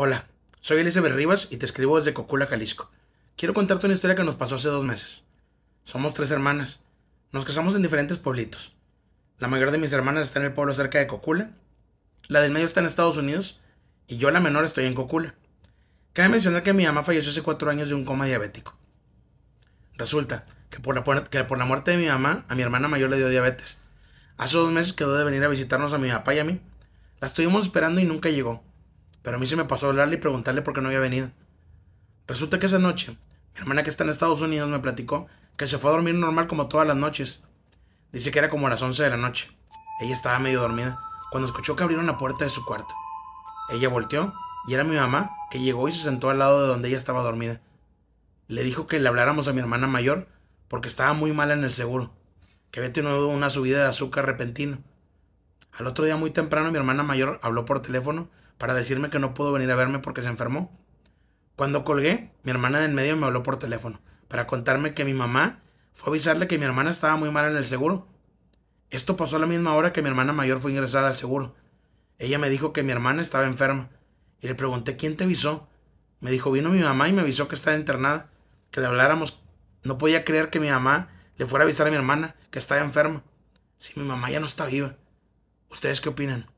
Hola, soy Elizabeth Rivas y te escribo desde Cocula, Jalisco. Quiero contarte una historia que nos pasó hace dos meses. Somos tres hermanas. Nos casamos en diferentes pueblitos. La mayor de mis hermanas está en el pueblo cerca de Cocula, la del medio está en Estados Unidos y yo la menor estoy en Cocula. Cabe mencionar que mi mamá falleció hace cuatro años de un coma diabético. Resulta que por, la, que por la muerte de mi mamá, a mi hermana mayor le dio diabetes. Hace dos meses quedó de venir a visitarnos a mi papá y a mí. La estuvimos esperando y nunca llegó. Pero a mí se me pasó hablarle y preguntarle por qué no había venido. Resulta que esa noche, mi hermana que está en Estados Unidos me platicó que se fue a dormir normal como todas las noches. Dice que era como a las 11 de la noche. Ella estaba medio dormida cuando escuchó que abrieron la puerta de su cuarto. Ella volteó y era mi mamá que llegó y se sentó al lado de donde ella estaba dormida. Le dijo que le habláramos a mi hermana mayor porque estaba muy mala en el seguro, que había tenido una subida de azúcar repentino al otro día muy temprano mi hermana mayor habló por teléfono para decirme que no pudo venir a verme porque se enfermó. Cuando colgué, mi hermana de en medio me habló por teléfono para contarme que mi mamá fue a avisarle que mi hermana estaba muy mal en el seguro. Esto pasó a la misma hora que mi hermana mayor fue ingresada al seguro. Ella me dijo que mi hermana estaba enferma y le pregunté quién te avisó. Me dijo, vino mi mamá y me avisó que estaba internada, que le habláramos. No podía creer que mi mamá le fuera a avisar a mi hermana que estaba enferma. Si mi mamá ya no está viva. ¿Ustedes qué opinan?